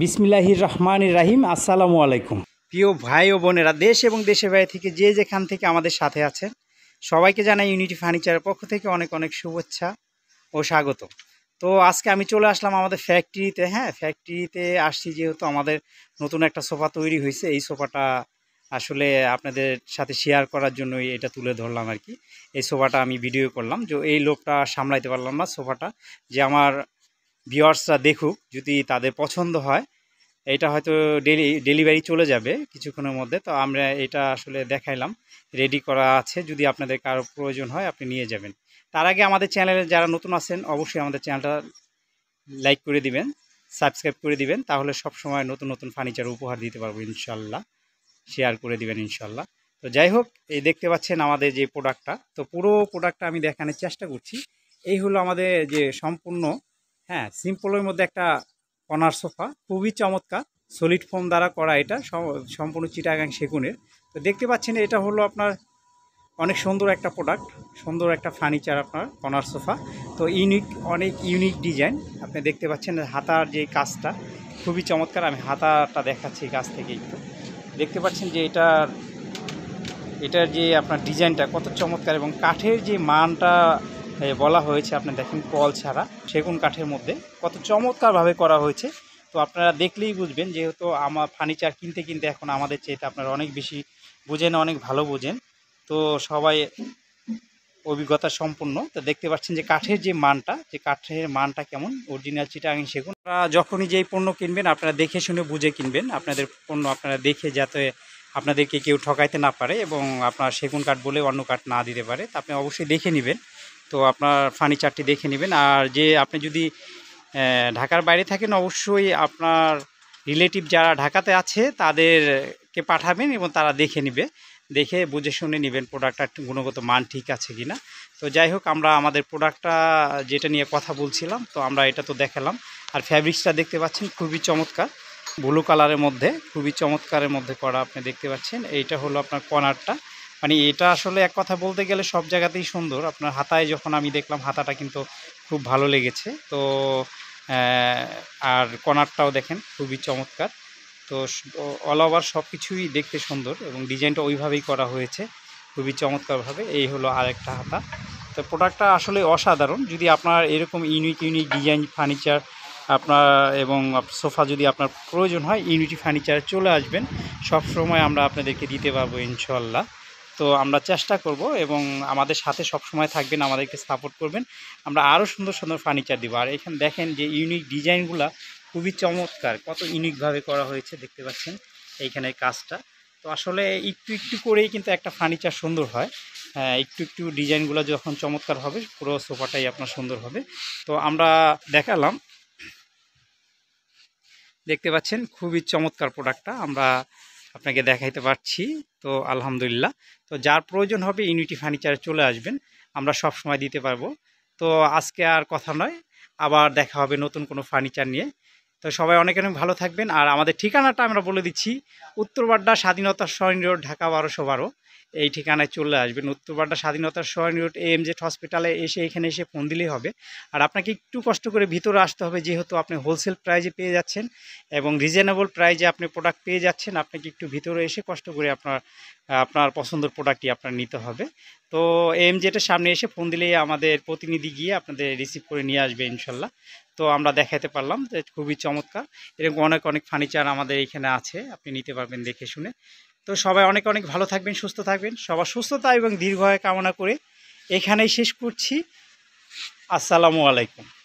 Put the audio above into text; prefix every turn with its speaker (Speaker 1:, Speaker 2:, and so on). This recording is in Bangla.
Speaker 1: বিসমিল্লাহির রহমান রাহিম আসসালামু আলাইকুম প্রিয় ভাই ও বোনেরা দেশ এবং দেশের বাইরে থেকে যে যেখান থেকে আমাদের সাথে আছেন সবাইকে জানাই ইউনিটি ফার্নিচারের পক্ষ থেকে অনেক অনেক শুভেচ্ছা ও স্বাগত তো আজকে আমি চলে আসলাম আমাদের ফ্যাক্টরিতে হ্যাঁ ফ্যাক্টরিতে আসছি যেহেতু আমাদের নতুন একটা সোফা তৈরি হয়েছে এই সোফাটা আসলে আপনাদের সাথে শেয়ার করার জন্যই এটা তুলে ধরলাম আর কি এই সোফাটা আমি ভিডিও করলাম যে এই লোকটা সামলাইতে পারলাম না সোফাটা যে আমার ভিওয়ার্সরা দেখুক যদি তাদের পছন্দ হয় এটা হয়তো ডেলি ডেলিভারি চলে যাবে কিছুক্ষণের মধ্যে তো আমরা এটা আসলে দেখাইলাম রেডি করা আছে যদি আপনাদের কারো প্রয়োজন হয় আপনি নিয়ে যাবেন তার আগে আমাদের চ্যানেলে যারা নতুন আছেন অবশ্যই আমাদের চ্যানেলটা লাইক করে দিবেন সাবস্ক্রাইব করে দিবেন তাহলে সব সময় নতুন নতুন ফার্নিচার উপহার দিতে পারবো ইনশাল্লাহ শেয়ার করে দিবেন ইনশাল্লাহ তো যাই হোক এই দেখতে পাচ্ছেন আমাদের যে প্রোডাক্টটা তো পুরো প্রোডাক্টটা আমি দেখানোর চেষ্টা করছি এই হলো আমাদের যে সম্পূর্ণ হ্যাঁ সিম্পলের মধ্যে একটা কনার সোফা খুবই চমৎকার সলিড ফোম দ্বারা করা এটা সম্পূর্ণ চিটাগাং সেগুনের তো দেখতে পাচ্ছেন এটা হলো আপনার অনেক সুন্দর একটা প্রোডাক্ট সুন্দর একটা ফার্নিচার আপনার কনার সোফা তো ইউনিক অনেক ইউনিক ডিজাইন আপনি দেখতে পাচ্ছেন হাতার যে কাজটা খুবই চমৎকার আমি হাতাটা দেখাচ্ছি কাছ থেকে একটু দেখতে পাচ্ছেন যে এটার এটার যে আপনার ডিজাইনটা কত চমৎকার এবং কাঠের যে মানটা বলা হয়েছে আপনি দেখেন কল ছাড়া সেগুন কাঠের মধ্যে কত চমৎকারভাবে করা হয়েছে তো আপনারা দেখলেই বুঝবেন যেহেতু আমার ফার্নিচার কিনতে কিনতে এখন আমাদের চাইতে আপনারা অনেক বেশি বুঝেন অনেক ভালো বোঝেন তো সবাই অভিজ্ঞতা সম্পূর্ণ তো দেখতে পাচ্ছেন যে কাঠের যে মানটা যে কাঠের মানটা কেমন অরিজিনাল চিটাঙিং সেগুন আপনারা যখনই যেই পণ্য কিনবেন আপনারা দেখে শুনে বুঝে কিনবেন আপনাদের পণ্য আপনারা দেখে যাতে আপনাদেরকে কেউ ঠকাইতে না পারে এবং আপনার সেগুন কাঠ বলে অন্য কাঠ না দিতে পারে তা আপনি অবশ্যই দেখে নেবেন তো আপনার ফার্নিচারটি দেখে নেবেন আর যে আপনি যদি ঢাকার বাইরে থাকেন অবশ্যই আপনার রিলেটিভ যারা ঢাকাতে আছে তাদেরকে পাঠাবেন এবং তারা দেখে নেবে দেখে বুঝে শুনে নেবেন প্রোডাক্টটার গুণগত মান ঠিক আছে কি না তো যাই হোক আমরা আমাদের প্রোডাক্টটা যেটা নিয়ে কথা বলছিলাম তো আমরা এটা তো দেখালাম আর ফ্যাব্রিক্সটা দেখতে পাচ্ছেন খুবই চমৎকার ব্লু কালারের মধ্যে খুবই চমৎকারের মধ্যে করা আপনি দেখতে পাচ্ছেন এইটা হলো আপনার কর্নারটা মানে এটা আসলে এক কথা বলতে গেলে সব জায়গাতেই সুন্দর আপনার হাতায় যখন আমি দেখলাম হাতাটা কিন্তু খুব ভালো লেগেছে তো আর কনারটাও দেখেন খুবই চমৎকার তো অল ওভার সব কিছুই দেখতে সুন্দর এবং ডিজাইনটা ওইভাবেই করা হয়েছে খুবই চমৎকারভাবে এই হলো আরেকটা হাতা তো প্রোডাক্টটা আসলে অসাধারণ যদি আপনার এরকম ইউনিক ইউনিক ডিজাইন ফার্নিচার আপনার এবং সোফা যদি আপনার প্রয়োজন হয় ইউনিটি ফার্নিচার চলে আসবেন সব সময় আমরা আপনাদেরকে দিতে পারবো ইনশাল্লাহ তো আমরা চেষ্টা করব এবং আমাদের সাথে সবসময় থাকবেন আমাদেরকে সাপোর্ট করবেন আমরা আরও সুন্দর সুন্দর ফার্নিচার দিব আর এখানে দেখেন যে ইউনিক ডিজাইনগুলো খুবই চমৎকার কত ইউনিকভাবে করা হয়েছে দেখতে পাচ্ছেন এইখানে কাজটা তো আসলে একটু একটু করেই কিন্তু একটা ফার্নিচার সুন্দর হয় হ্যাঁ, একটু একটু ডিজাইনগুলো যখন চমৎকার হবে পুরো সোফাটাই আপনার সুন্দর হবে তো আমরা দেখালাম দেখতে পাচ্ছেন খুবই চমৎকার প্রোডাক্টটা আমরা আপনাকে দেখাইতে পারছি তো আলহামদুলিল্লাহ তো যার প্রয়োজন হবে ইউনিটি ফার্নিচারে চলে আসবেন আমরা সব সময় দিতে পারবো তো আজকে আর কথা নয় আবার দেখা হবে নতুন কোনো ফার্নিচার নিয়ে তো সবাই অনেক অনেক ভালো থাকবেন আর আমাদের ঠিকানাটা আমরা বলে দিচ্ছি উত্তরবাড্ডা স্বাধীনতা সরণি রোড ঢাকা বারোশো বারো এই ঠিকানায় চলে আসবেন উত্তরবাড্ডা স্বাধীনতা সরণি রোড এম জেড হসপিটালে এসে এখানে এসে ফোন দিলেই হবে আর আপনাকে একটু কষ্ট করে ভিতরে আসতে হবে যেহেতু আপনি হোলসেল প্রাইজে পেয়ে যাচ্ছেন এবং রিজনেবল প্রাইজে আপনি প্রোডাক্ট পেয়ে যাচ্ছেন আপনাকে একটু ভিতরে এসে কষ্ট করে আপনার আপনার পছন্দের প্রোডাক্টটি আপনার নিতে হবে তো এম জেটের সামনে এসে ফোন দিলেই আমাদের প্রতিনিধি গিয়ে আপনাদের রিসিভ করে নিয়ে আসবে ইনশাল্লাহ তো আমরা দেখাতে পারলাম যে খুবই চমৎকার এরকম অনেক অনেক ফার্নিচার আমাদের এখানে আছে আপনি নিতে পারবেন দেখে শুনে তো সবাই অনেক অনেক ভালো থাকবেন সুস্থ থাকবেন সবার সুস্থতা এবং দীর্ঘায় কামনা করে এখানেই শেষ করছি আসসালামু আলাইকুম